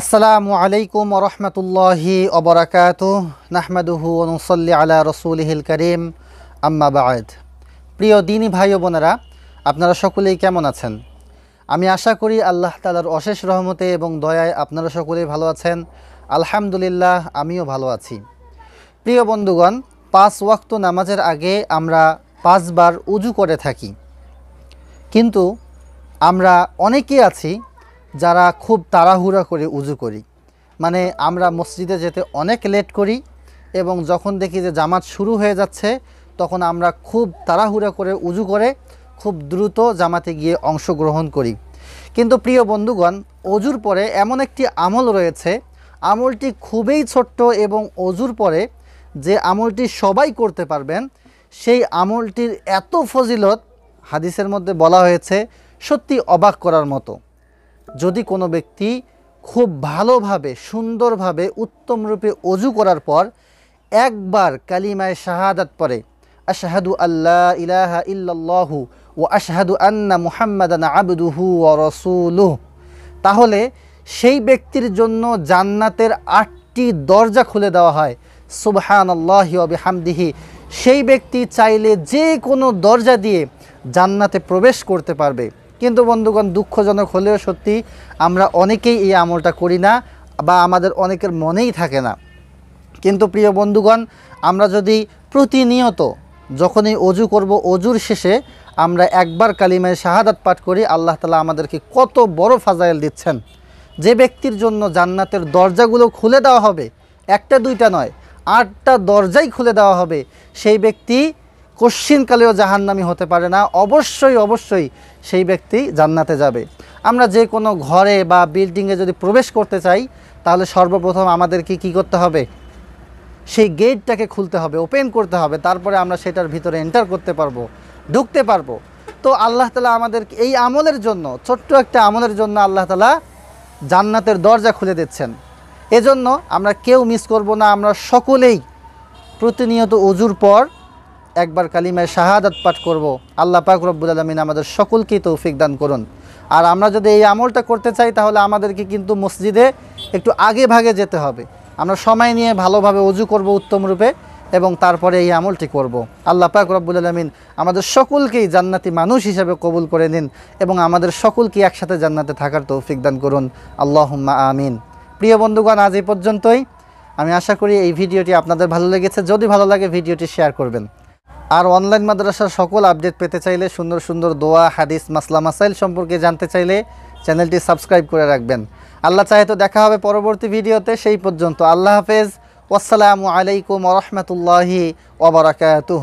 আসসালামু আলাইকুম রহমতুল্লাহি অবরাকাত নাহমাদুহু অনুসল্লি আলা হিল করিম আম্মা বায়দ প্রিয় দিনী ভাই বোনেরা আপনারা সকলেই কেমন আছেন আমি আশা করি আল্লাহ তালার অশেষ রহমতে এবং দয়ায় আপনারা সকলেই ভালো আছেন আলহামদুলিল্লাহ আমিও ভালো আছি প্রিয় বন্ধুগণ পাঁচ ওয়াক্ত নামাজের আগে আমরা পাঁচবার উজু করে থাকি কিন্তু আমরা অনেকেই আছি যারা খুব তাড়াহুড়া করে উজু করি মানে আমরা মসজিদে যেতে অনেক লেট করি এবং যখন দেখি যে জামাত শুরু হয়ে যাচ্ছে তখন আমরা খুব তাড়াহুড়া করে উজু করে খুব দ্রুত জামাতে গিয়ে অংশগ্রহণ করি কিন্তু প্রিয় বন্ধুগণ অজুর পরে এমন একটি আমল রয়েছে আমলটি খুবই ছোট্ট এবং অজুর পরে যে আমলটি সবাই করতে পারবেন সেই আমলটির এত ফজিলত হাদিসের মধ্যে বলা হয়েছে সত্যি অবাক করার মতো যদি কোনো ব্যক্তি খুব ভালোভাবে সুন্দরভাবে উত্তমরূপে অজু করার পর একবার কালিমায় শাহাদাত পরে আশাহাদু আল্লাহ ইলাহা ইল্লাল্লাহু ও আশাহাদু আন্না মুহাম্মাদান আবদুহু ও রসুলুহ তাহলে সেই ব্যক্তির জন্য জান্নাতের আটটি দরজা খুলে দেওয়া হয় সুবহান আল্লাহ হামদিহি সেই ব্যক্তি চাইলে যে কোনো দরজা দিয়ে জান্নাতে প্রবেশ করতে পারবে কিন্তু বন্ধুগণ দুঃখজনক হলেও সত্যি আমরা অনেকেই এই আমলটা করি না বা আমাদের অনেকের মনেই থাকে না কিন্তু প্রিয় বন্ধুগণ আমরা যদি প্রতিনিয়ত যখনই অজু করব অজুর শেষে আমরা একবার কালিমায় শাহাদাত পাঠ করি আল্লাহ তালা আমাদেরকে কত বড় ফাজাইল দিচ্ছেন যে ব্যক্তির জন্য জান্নাতের দরজাগুলো খুলে দেওয়া হবে একটা দুইটা নয় আটটা দরজাই খুলে দেওয়া হবে সেই ব্যক্তি কশ্চিনকালেও জাহান্নামি হতে পারে না অবশ্যই অবশ্যই সেই ব্যক্তি জান্নাতে যাবে আমরা যে কোনো ঘরে বা বিল্ডিংয়ে যদি প্রবেশ করতে চাই তাহলে সর্বপ্রথম আমাদেরকে কি করতে হবে সেই গেটটাকে খুলতে হবে ওপেন করতে হবে তারপরে আমরা সেটার ভিতরে এন্টার করতে পারবো ঢুকতে পারবো তো আল্লাহ তালা আমাদের এই আমলের জন্য ছোট্ট একটা আমলের জন্য আল্লাহ তালা জান্নাতের দরজা খুলে দিচ্ছেন এজন্য আমরা কেউ মিস করব না আমরা সকলেই প্রতিনিয়ত অজুর পর একবার কালিমায় শাহাদাত পাঠ করব। আল্লাহ পাক রব্বুল আলমিন আমাদের সকলকেই তৌফিক দান করুন আর আমরা যদি এই আমলটা করতে চাই তাহলে আমাদেরকে কিন্তু মসজিদে একটু আগে ভাগে যেতে হবে আমরা সময় নিয়ে ভালোভাবে অজু করব উত্তম রূপে এবং তারপরে এই আমলটি করব। আল্লাহ পাক রব্বুল আলমিন আমাদের সকলকেই জান্নাতি মানুষ হিসেবে কবুল করে নিন এবং আমাদের সকলকে একসাথে জান্নাতে থাকার তৌফিক দান করুন আল্লাহ আমিন প্রিয় বন্ধুগণ আজ এই পর্যন্তই আমি আশা করি এই ভিডিওটি আপনাদের ভালো লেগেছে যদি ভালো লাগে ভিডিওটি শেয়ার করবেন আর অনলাইন মাদ্রাসার সকল আপডেট পেতে চাইলে সুন্দর সুন্দর দোয়া হাদিস মাসলা মাসাইল সম্পর্কে জানতে চাইলে চ্যানেলটি সাবস্ক্রাইব করে রাখবেন আল্লাহ চাহে তো দেখা হবে পরবর্তী ভিডিওতে সেই পর্যন্ত আল্লাহ হাফেজ আসসালামু আলাইকুম রহমতুল্লাহি ওবরাকাতুহ